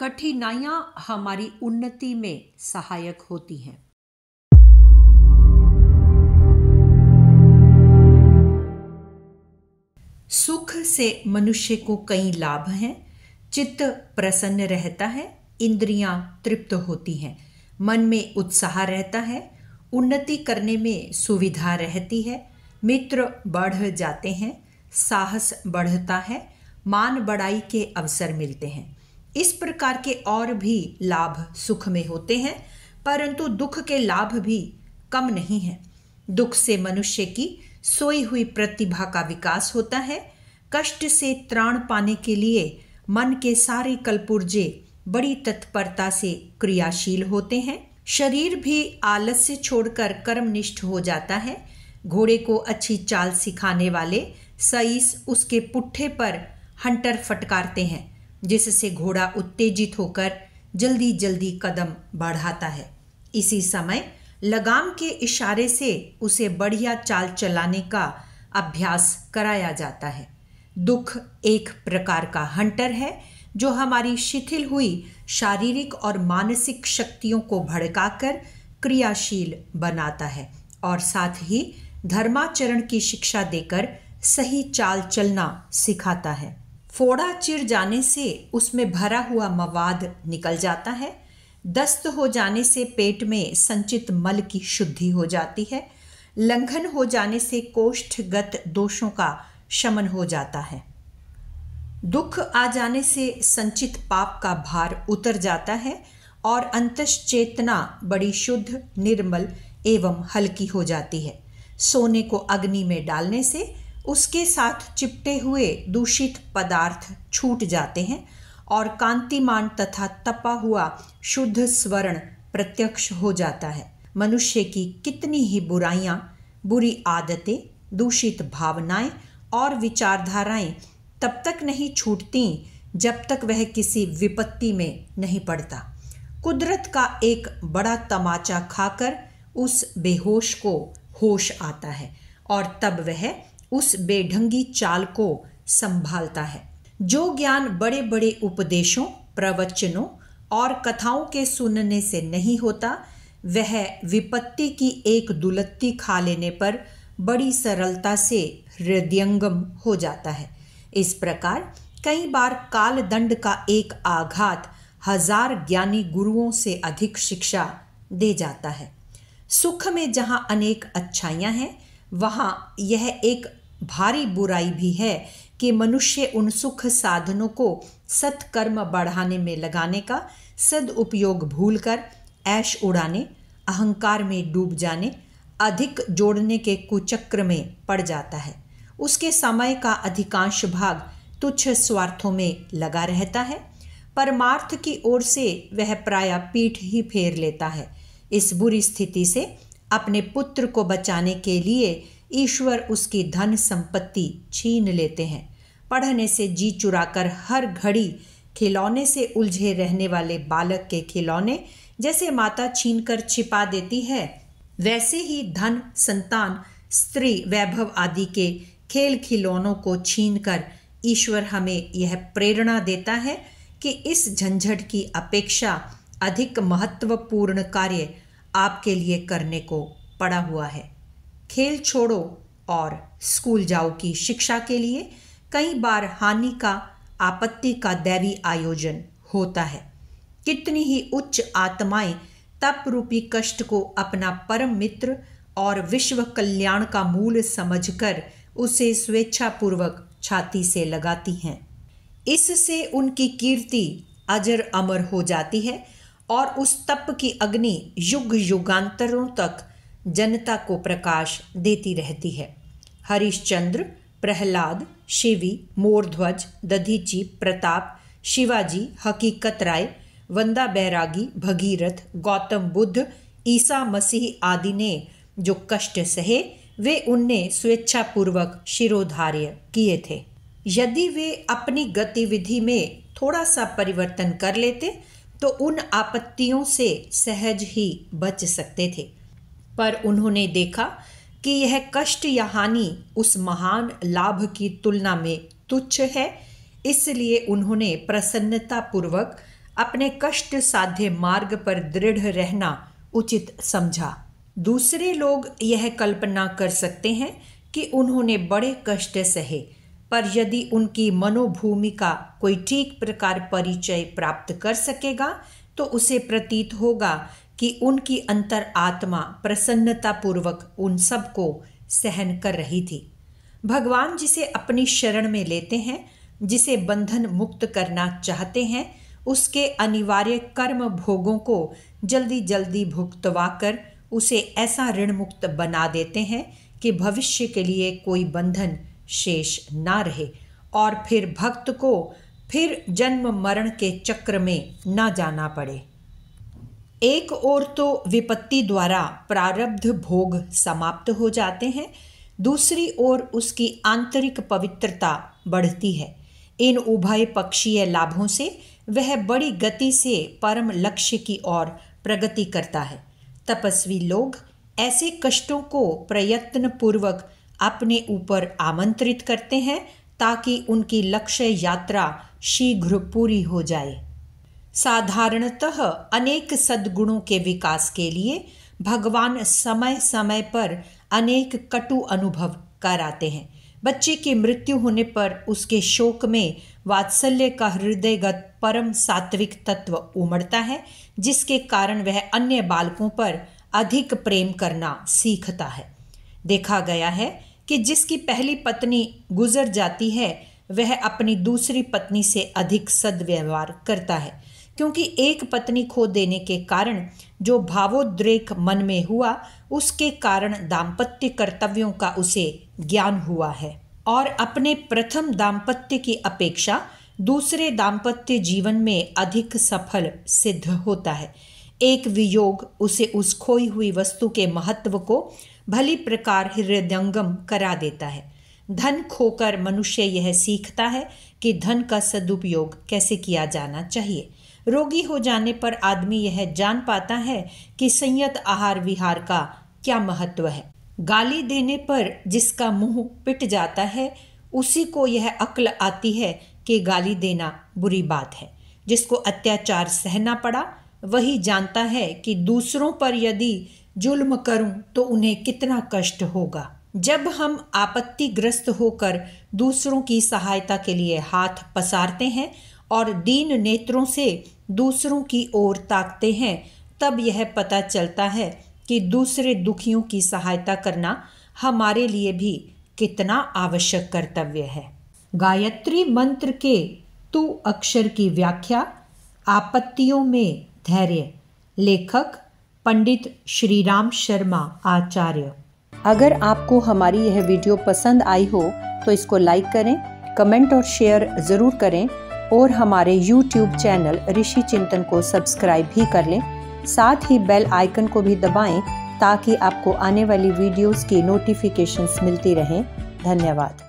कठिनाइयां हमारी उन्नति में सहायक होती हैं सुख से मनुष्य को कई लाभ हैं चित्त प्रसन्न रहता है इंद्रियां तृप्त होती हैं मन में उत्साह रहता है उन्नति करने में सुविधा रहती है मित्र बढ़ जाते हैं साहस बढ़ता है मान बढ़ाई के अवसर मिलते हैं इस प्रकार के और भी लाभ सुख में होते हैं परंतु दुख के लाभ भी कम नहीं हैं दुख से मनुष्य की सोई हुई प्रतिभा का विकास होता है कष्ट से त्राण पाने के लिए मन के सारे कलपुर्जे बड़ी तत्परता से क्रियाशील होते हैं शरीर भी आलस्य छोड़कर कर्मनिष्ठ हो जाता है घोड़े को अच्छी चाल सिखाने वाले सईस उसके पुट्ठे पर हंटर फटकारते हैं जिससे घोड़ा उत्तेजित होकर जल्दी जल्दी कदम बढ़ाता है इसी समय लगाम के इशारे से उसे बढ़िया चाल चलाने का अभ्यास कराया जाता है दुख एक प्रकार का हंटर है जो हमारी शिथिल हुई शारीरिक और मानसिक शक्तियों को भड़काकर क्रियाशील बनाता है और साथ ही धर्माचरण की शिक्षा देकर सही चाल चलना सिखाता है फोड़ा चिर जाने से उसमें भरा हुआ मवाद निकल जाता है दस्त हो जाने से पेट में संचित मल की शुद्धि हो जाती है लंघन हो जाने से कोष्ठगत दोषों का शमन हो जाता है दुख आ जाने से संचित पाप का भार उतर जाता है और अंतश्चेतना बड़ी शुद्ध निर्मल एवं हल्की हो जाती है सोने को अग्नि में डालने से उसके साथ चिपटे हुए दूषित पदार्थ छूट जाते हैं और कांतिमान तथा तपा हुआ शुद्ध स्वर्ण प्रत्यक्ष हो जाता है मनुष्य की कितनी ही बुराइयां, बुरी आदतें दूषित भावनाएं और विचारधाराएं तब तक नहीं छूटती जब तक वह किसी विपत्ति में नहीं पड़ता कुदरत का एक बड़ा तमाचा खाकर उस बेहोश को होश आता है और तब वह उस बेढंगी चाल को संभालता है जो ज्ञान बड़े बड़े उपदेशों प्रवचनों और कथाओं के सुनने से नहीं होता वह विपत्ति की एक दुलत्ती खा लेने पर बड़ी सरलता से हृदयंगम हो जाता है इस प्रकार कई बार काल दंड का एक आघात हजार ज्ञानी गुरुओं से अधिक शिक्षा दे जाता है सुख में जहाँ अनेक अच्छाइयाँ हैं वहाँ यह एक भारी बुराई भी है कि मनुष्य उन सुख साधनों को सत्कर्म बढ़ाने में लगाने का सदउपयोग भूल कर ऐश उड़ाने अहंकार में डूब जाने अधिक जोड़ने के कुचक्र में पड़ जाता है उसके समय का अधिकांश भाग तुच्छ स्वार्थों में लगा रहता है परमार्थ की ओर से वह प्राय पीठ ही फेर लेता है इस बुरी स्थिति से अपने पुत्र को बचाने के लिए ईश्वर उसकी धन संपत्ति छीन लेते हैं पढ़ने से जी चुराकर हर घड़ी खिलौने से उलझे रहने वाले बालक के खिलौने जैसे माता छीन कर छिपा देती है वैसे ही धन संतान स्त्री वैभव आदि के खेल खिलौनों को छीन कर ईश्वर हमें यह प्रेरणा देता है कि इस झंझट की अपेक्षा अधिक महत्वपूर्ण कार्य आपके लिए करने को पड़ा हुआ है खेल छोड़ो और स्कूल जाओ की शिक्षा के लिए कई बार हानि का आपत्ति का दैवी आयोजन होता है कितनी ही उच्च आत्माएं तप रूपी कष्ट को अपना परम मित्र और विश्व कल्याण का मूल समझकर उसे स्वेच्छापूर्वक छाती से लगाती हैं इससे उनकी कीर्ति अजर अमर हो जाती है और उस तप की अग्नि युग युगांतरों तक जनता को प्रकाश देती रहती है हरिश्चंद्र प्रहलाद शिवी मोरध्वज दधीची प्रताप शिवाजी हकीकत राय वंदा बैरागी भगीरथ गौतम बुद्ध ईसा मसीह आदि ने जो कष्ट सहे वे उनने स्वेच्छापूर्वक शिरोधार्य किए थे यदि वे अपनी गतिविधि में थोड़ा सा परिवर्तन कर लेते तो उन आपत्तियों से सहज ही बच सकते थे पर उन्होंने देखा कि यह कष्ट या हानि उस महान लाभ की तुलना में तुच्छ है इसलिए उन्होंने पूर्वक अपने कष्ट साध्य मार्ग पर दृढ़ रहना उचित समझा दूसरे लोग यह कल्पना कर सकते हैं कि उन्होंने बड़े कष्ट सहे पर यदि उनकी मनोभूमि का कोई ठीक प्रकार परिचय प्राप्त कर सकेगा तो उसे प्रतीत होगा कि उनकी अंतर आत्मा प्रसन्नतापूर्वक उन सबको सहन कर रही थी भगवान जिसे अपनी शरण में लेते हैं जिसे बंधन मुक्त करना चाहते हैं उसके अनिवार्य कर्म भोगों को जल्दी जल्दी भुगतवा कर उसे ऐसा ऋण मुक्त बना देते हैं कि भविष्य के लिए कोई बंधन शेष ना रहे और फिर भक्त को फिर जन्म मरण के चक्र में ना जाना पड़े एक ओर तो विपत्ति द्वारा प्रारब्ध भोग समाप्त हो जाते हैं दूसरी ओर उसकी आंतरिक पवित्रता बढ़ती है इन उभय पक्षीय लाभों से वह बड़ी गति से परम लक्ष्य की ओर प्रगति करता है तपस्वी लोग ऐसे कष्टों को प्रयत्न पूर्वक अपने ऊपर आमंत्रित करते हैं ताकि उनकी लक्ष्य यात्रा शीघ्र पूरी हो जाए साधारणतः अनेक सद्गुणों के विकास के लिए भगवान समय समय पर अनेक कटु अनुभव कराते हैं बच्चे की मृत्यु होने पर उसके शोक में वात्सल्य का हृदयगत परम सात्विक तत्व उमड़ता है जिसके कारण वह अन्य बालकों पर अधिक प्रेम करना सीखता है देखा गया है कि जिसकी पहली पत्नी गुजर जाती है वह अपनी दूसरी पत्नी से अधिक सदव्यवहार करता है क्योंकि एक पत्नी खो देने के कारण जो भावोद्रेक मन में हुआ उसके कारण दाम्पत्य कर्तव्यों का उसे ज्ञान हुआ है और अपने प्रथम दाम्पत्य की अपेक्षा दूसरे दाम्पत्य जीवन में अधिक सफल सिद्ध होता है एक वियोग उसे उस खोई हुई वस्तु के महत्व को भली प्रकार हृदयंगम करा देता है धन खोकर मनुष्य यह सीखता है कि धन का सदुपयोग कैसे किया जाना चाहिए रोगी हो जाने पर आदमी यह जान पाता है कि संयत आहार विहार का क्या महत्व है गाली देने पर जिसका मुंह पिट जाता है उसी को यह अक्ल आती है कि गाली देना बुरी बात है जिसको अत्याचार सहना पड़ा वही जानता है कि दूसरों पर यदि जुल्म करूं तो उन्हें कितना कष्ट होगा जब हम आपत्तिग्रस्त होकर दूसरों की सहायता के लिए हाथ पसारते हैं और दीन नेत्रों से दूसरों की ओर ताकते हैं तब यह पता चलता है कि दूसरे दुखियों की सहायता करना हमारे लिए भी कितना आवश्यक कर्तव्य है गायत्री मंत्र के तू अक्षर की व्याख्या आपत्तियों में धैर्य लेखक पंडित श्री राम शर्मा आचार्य अगर आपको हमारी यह वीडियो पसंद आई हो तो इसको लाइक करें कमेंट और शेयर ज़रूर करें और हमारे यूट्यूब चैनल ऋषि चिंतन को सब्सक्राइब भी कर लें साथ ही बेल आइकन को भी दबाएं ताकि आपको आने वाली वीडियोस की नोटिफिकेशंस मिलती रहें धन्यवाद